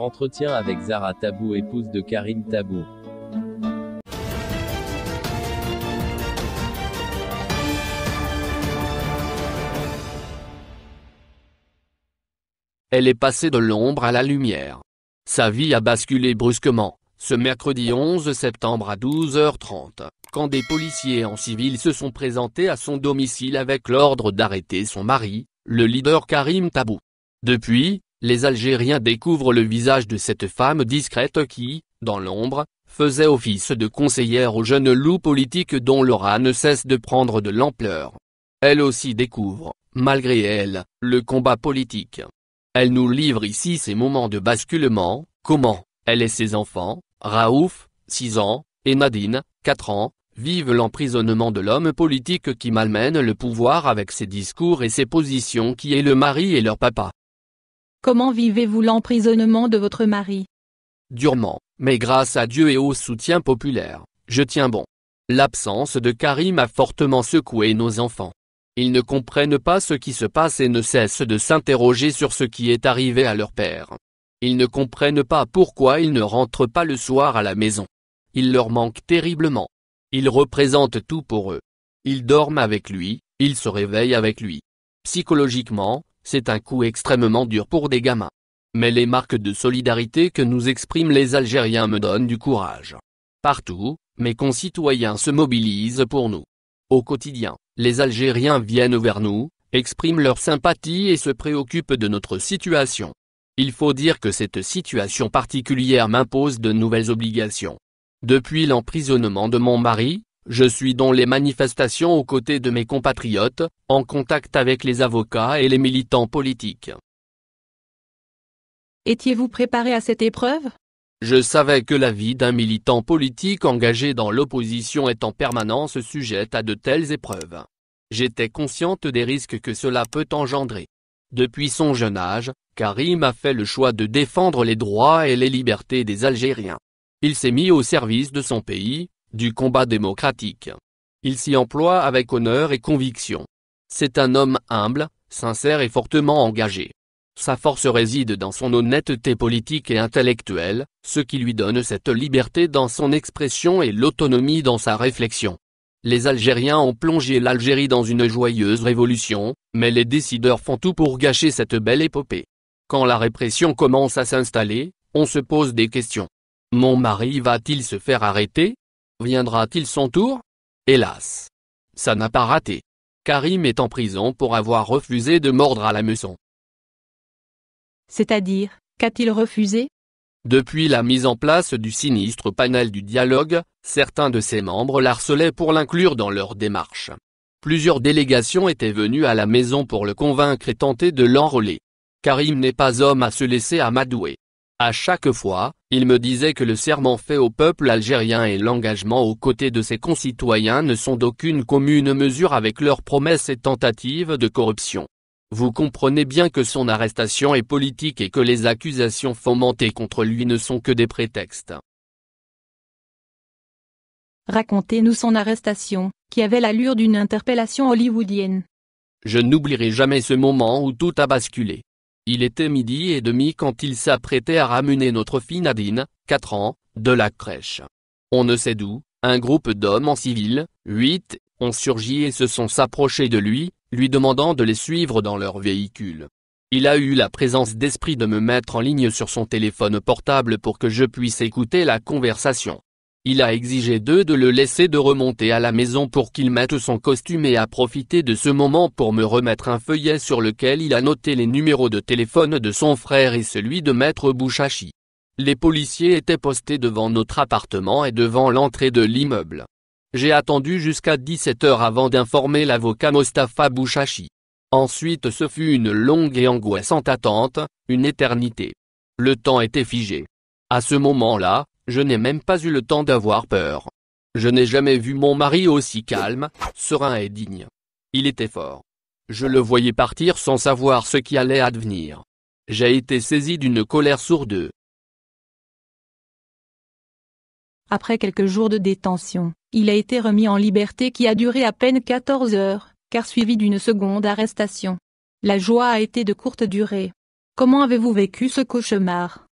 Entretien avec Zara Tabou, épouse de Karim Tabou. Elle est passée de l'ombre à la lumière. Sa vie a basculé brusquement, ce mercredi 11 septembre à 12h30, quand des policiers en civil se sont présentés à son domicile avec l'ordre d'arrêter son mari, le leader Karim Tabou. Depuis, les Algériens découvrent le visage de cette femme discrète qui, dans l'ombre, faisait office de conseillère au jeune loup politique dont l'aura ne cesse de prendre de l'ampleur. Elle aussi découvre, malgré elle, le combat politique. Elle nous livre ici ses moments de basculement, comment, elle et ses enfants, Raouf, 6 ans, et Nadine, 4 ans, vivent l'emprisonnement de l'homme politique qui malmène le pouvoir avec ses discours et ses positions qui est le mari et leur papa. Comment vivez-vous l'emprisonnement de votre mari Durement, mais grâce à Dieu et au soutien populaire, je tiens bon. L'absence de Karim a fortement secoué nos enfants. Ils ne comprennent pas ce qui se passe et ne cessent de s'interroger sur ce qui est arrivé à leur père. Ils ne comprennent pas pourquoi ils ne rentrent pas le soir à la maison. Il leur manque terriblement. Il représente tout pour eux. Ils dorment avec lui, ils se réveillent avec lui. Psychologiquement, c'est un coup extrêmement dur pour des gamins. Mais les marques de solidarité que nous expriment les Algériens me donnent du courage. Partout, mes concitoyens se mobilisent pour nous. Au quotidien, les Algériens viennent vers nous, expriment leur sympathie et se préoccupent de notre situation. Il faut dire que cette situation particulière m'impose de nouvelles obligations. Depuis l'emprisonnement de mon mari, je suis dans les manifestations aux côtés de mes compatriotes, en contact avec les avocats et les militants politiques. Étiez-vous préparé à cette épreuve Je savais que la vie d'un militant politique engagé dans l'opposition est en permanence sujette à de telles épreuves. J'étais consciente des risques que cela peut engendrer. Depuis son jeune âge, Karim a fait le choix de défendre les droits et les libertés des Algériens. Il s'est mis au service de son pays, du combat démocratique. Il s'y emploie avec honneur et conviction. C'est un homme humble, sincère et fortement engagé. Sa force réside dans son honnêteté politique et intellectuelle, ce qui lui donne cette liberté dans son expression et l'autonomie dans sa réflexion. Les Algériens ont plongé l'Algérie dans une joyeuse révolution, mais les décideurs font tout pour gâcher cette belle épopée. Quand la répression commence à s'installer, on se pose des questions. Mon mari va-t-il se faire arrêter Viendra-t-il son tour Hélas Ça n'a pas raté. Karim est en prison pour avoir refusé de mordre à la meçon. C'est-à-dire, qu'a-t-il refusé Depuis la mise en place du sinistre panel du dialogue, certains de ses membres l'harcelaient pour l'inclure dans leur démarche. Plusieurs délégations étaient venues à la maison pour le convaincre et tenter de l'enrôler. Karim n'est pas homme à se laisser amadouer. À chaque fois, il me disait que le serment fait au peuple algérien et l'engagement aux côtés de ses concitoyens ne sont d'aucune commune mesure avec leurs promesses et tentatives de corruption. Vous comprenez bien que son arrestation est politique et que les accusations fomentées contre lui ne sont que des prétextes. Racontez-nous son arrestation, qui avait l'allure d'une interpellation hollywoodienne. Je n'oublierai jamais ce moment où tout a basculé. Il était midi et demi quand il s'apprêtait à ramener notre fille Nadine, 4 ans, de la crèche. On ne sait d'où, un groupe d'hommes en civil, 8, ont surgi et se sont approchés de lui, lui demandant de les suivre dans leur véhicule. Il a eu la présence d'esprit de me mettre en ligne sur son téléphone portable pour que je puisse écouter la conversation. Il a exigé d'eux de le laisser de remonter à la maison pour qu'il mette son costume et a profité de ce moment pour me remettre un feuillet sur lequel il a noté les numéros de téléphone de son frère et celui de maître Bouchachi. Les policiers étaient postés devant notre appartement et devant l'entrée de l'immeuble. J'ai attendu jusqu'à 17 heures avant d'informer l'avocat Mostafa Bouchachi. Ensuite ce fut une longue et angoissante attente, une éternité. Le temps était figé. À ce moment-là, je n'ai même pas eu le temps d'avoir peur. Je n'ai jamais vu mon mari aussi calme, serein et digne. Il était fort. Je le voyais partir sans savoir ce qui allait advenir. J'ai été saisi d'une colère sourde. Après quelques jours de détention, il a été remis en liberté qui a duré à peine 14 heures, car suivi d'une seconde arrestation. La joie a été de courte durée. Comment avez-vous vécu ce cauchemar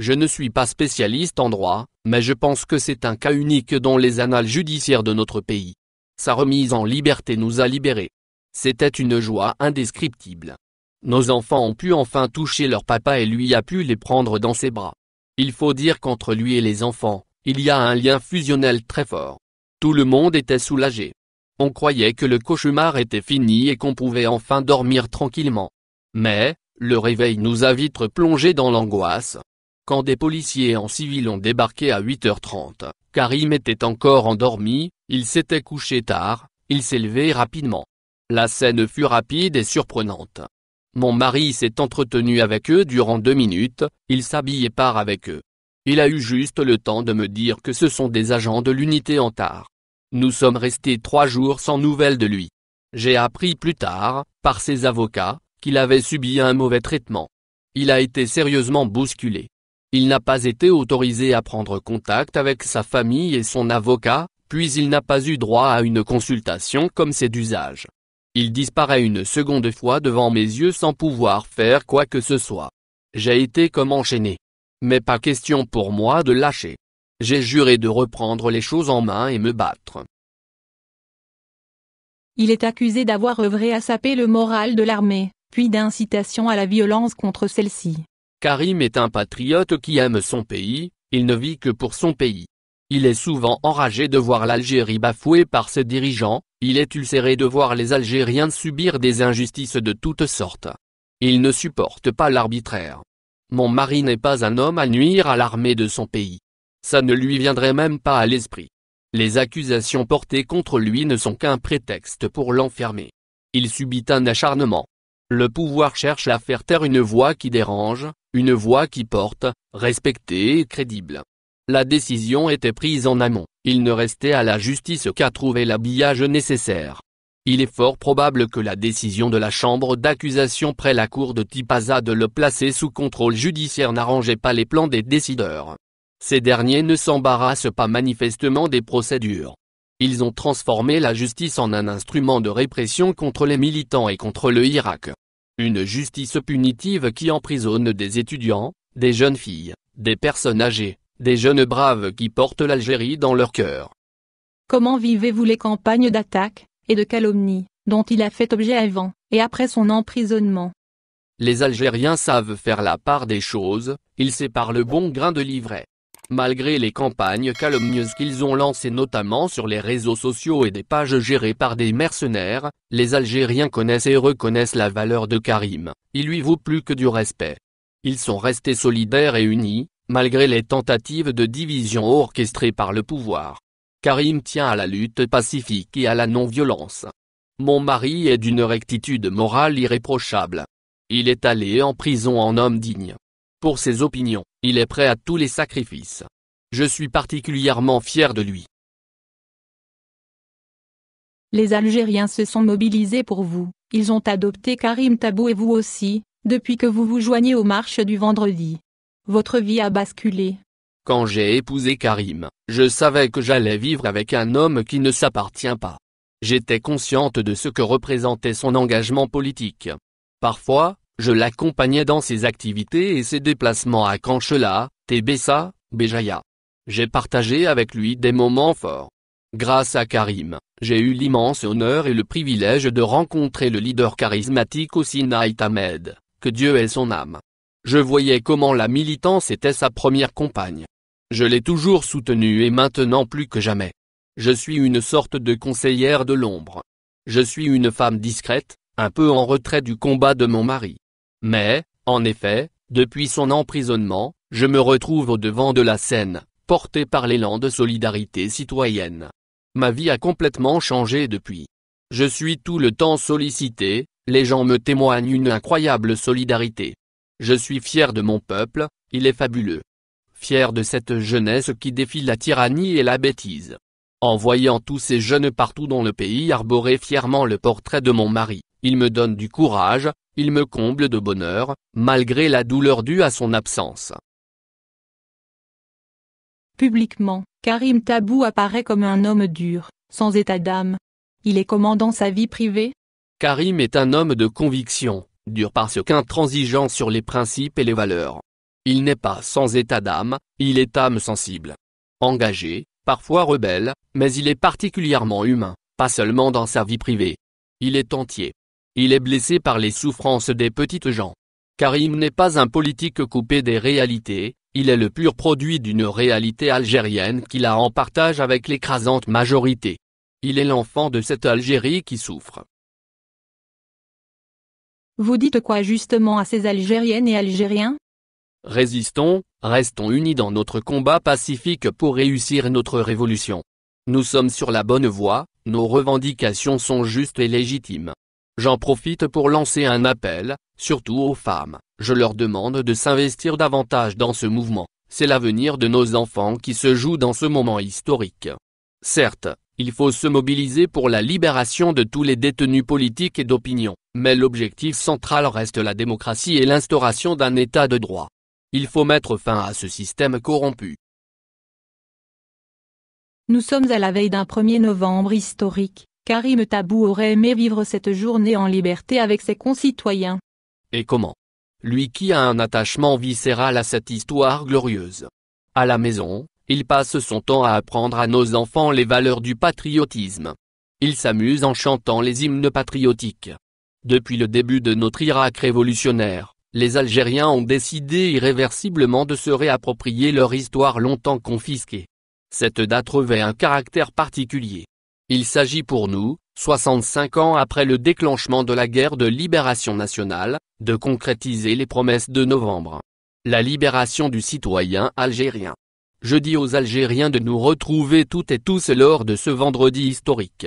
je ne suis pas spécialiste en droit, mais je pense que c'est un cas unique dans les annales judiciaires de notre pays. Sa remise en liberté nous a libérés. C'était une joie indescriptible. Nos enfants ont pu enfin toucher leur papa et lui a pu les prendre dans ses bras. Il faut dire qu'entre lui et les enfants, il y a un lien fusionnel très fort. Tout le monde était soulagé. On croyait que le cauchemar était fini et qu'on pouvait enfin dormir tranquillement. Mais, le réveil nous a vite plongé dans l'angoisse quand des policiers en civil ont débarqué à 8h30. Karim était encore endormi, il s'était couché tard, il s'est levé rapidement. La scène fut rapide et surprenante. Mon mari s'est entretenu avec eux durant deux minutes, il s'habillait et part avec eux. Il a eu juste le temps de me dire que ce sont des agents de l'unité en tard. Nous sommes restés trois jours sans nouvelles de lui. J'ai appris plus tard, par ses avocats, qu'il avait subi un mauvais traitement. Il a été sérieusement bousculé. Il n'a pas été autorisé à prendre contact avec sa famille et son avocat, puis il n'a pas eu droit à une consultation comme c'est d'usage. Il disparaît une seconde fois devant mes yeux sans pouvoir faire quoi que ce soit. J'ai été comme enchaîné. Mais pas question pour moi de lâcher. J'ai juré de reprendre les choses en main et me battre. Il est accusé d'avoir œuvré à saper le moral de l'armée, puis d'incitation à la violence contre celle-ci. Karim est un patriote qui aime son pays, il ne vit que pour son pays. Il est souvent enragé de voir l'Algérie bafouée par ses dirigeants, il est ulcéré de voir les Algériens subir des injustices de toutes sortes. Il ne supporte pas l'arbitraire. Mon mari n'est pas un homme à nuire à l'armée de son pays. Ça ne lui viendrait même pas à l'esprit. Les accusations portées contre lui ne sont qu'un prétexte pour l'enfermer. Il subit un acharnement. Le pouvoir cherche à faire taire une voix qui dérange, une voix qui porte, respectée et crédible. La décision était prise en amont, il ne restait à la justice qu'à trouver l'habillage nécessaire. Il est fort probable que la décision de la chambre d'accusation près la cour de Tipaza de le placer sous contrôle judiciaire n'arrangeait pas les plans des décideurs. Ces derniers ne s'embarrassent pas manifestement des procédures. Ils ont transformé la justice en un instrument de répression contre les militants et contre le Irak. Une justice punitive qui emprisonne des étudiants, des jeunes filles, des personnes âgées, des jeunes braves qui portent l'Algérie dans leur cœur. Comment vivez-vous les campagnes d'attaques et de calomnies dont il a fait objet avant, et après son emprisonnement Les Algériens savent faire la part des choses, ils séparent le bon grain de l'ivraie malgré les campagnes calomnieuses qu'ils ont lancées notamment sur les réseaux sociaux et des pages gérées par des mercenaires, les Algériens connaissent et reconnaissent la valeur de Karim, il lui vaut plus que du respect. Ils sont restés solidaires et unis, malgré les tentatives de division orchestrées par le pouvoir. Karim tient à la lutte pacifique et à la non-violence. Mon mari est d'une rectitude morale irréprochable. Il est allé en prison en homme digne, pour ses opinions, il est prêt à tous les sacrifices. Je suis particulièrement fier de lui. Les Algériens se sont mobilisés pour vous, ils ont adopté Karim Tabou et vous aussi, depuis que vous vous joignez aux marches du vendredi. Votre vie a basculé. Quand j'ai épousé Karim, je savais que j'allais vivre avec un homme qui ne s'appartient pas. J'étais consciente de ce que représentait son engagement politique. Parfois, je l'accompagnais dans ses activités et ses déplacements à Kanchela, Tebessa, Béjaïa. J'ai partagé avec lui des moments forts. Grâce à Karim, j'ai eu l'immense honneur et le privilège de rencontrer le leader charismatique Sinaï Ahmed, que Dieu ait son âme. Je voyais comment la militance était sa première compagne. Je l'ai toujours soutenue et maintenant plus que jamais. Je suis une sorte de conseillère de l'ombre. Je suis une femme discrète, un peu en retrait du combat de mon mari. Mais, en effet, depuis son emprisonnement, je me retrouve au devant de la scène, porté par l'élan de solidarité citoyenne. Ma vie a complètement changé depuis. Je suis tout le temps sollicité, les gens me témoignent une incroyable solidarité. Je suis fier de mon peuple, il est fabuleux. Fier de cette jeunesse qui défie la tyrannie et la bêtise. En voyant tous ces jeunes partout dans le pays arborer fièrement le portrait de mon mari, il me donne du courage, il me comble de bonheur, malgré la douleur due à son absence. Publiquement, Karim Tabou apparaît comme un homme dur, sans état d'âme. Il est commandant dans sa vie privée Karim est un homme de conviction, dur parce qu'intransigeant sur les principes et les valeurs. Il n'est pas sans état d'âme, il est âme sensible. Engagé, parfois rebelle, mais il est particulièrement humain, pas seulement dans sa vie privée. Il est entier. Il est blessé par les souffrances des petites gens. Karim n'est pas un politique coupé des réalités, il est le pur produit d'une réalité algérienne qu'il a en partage avec l'écrasante majorité. Il est l'enfant de cette Algérie qui souffre. Vous dites quoi justement à ces Algériennes et Algériens Résistons, restons unis dans notre combat pacifique pour réussir notre révolution. Nous sommes sur la bonne voie, nos revendications sont justes et légitimes. J'en profite pour lancer un appel, surtout aux femmes. Je leur demande de s'investir davantage dans ce mouvement. C'est l'avenir de nos enfants qui se joue dans ce moment historique. Certes, il faut se mobiliser pour la libération de tous les détenus politiques et d'opinion, mais l'objectif central reste la démocratie et l'instauration d'un état de droit. Il faut mettre fin à ce système corrompu. Nous sommes à la veille d'un 1er novembre historique. Karim Tabou aurait aimé vivre cette journée en liberté avec ses concitoyens. Et comment Lui qui a un attachement viscéral à cette histoire glorieuse. À la maison, il passe son temps à apprendre à nos enfants les valeurs du patriotisme. Il s'amuse en chantant les hymnes patriotiques. Depuis le début de notre Irak révolutionnaire, les Algériens ont décidé irréversiblement de se réapproprier leur histoire longtemps confisquée. Cette date revêt un caractère particulier. Il s'agit pour nous, 65 ans après le déclenchement de la guerre de libération nationale, de concrétiser les promesses de novembre. La libération du citoyen algérien. Je dis aux Algériens de nous retrouver toutes et tous lors de ce vendredi historique.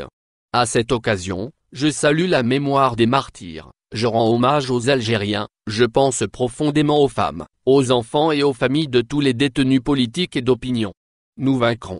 À cette occasion, je salue la mémoire des martyrs, je rends hommage aux Algériens, je pense profondément aux femmes, aux enfants et aux familles de tous les détenus politiques et d'opinion. Nous vaincrons.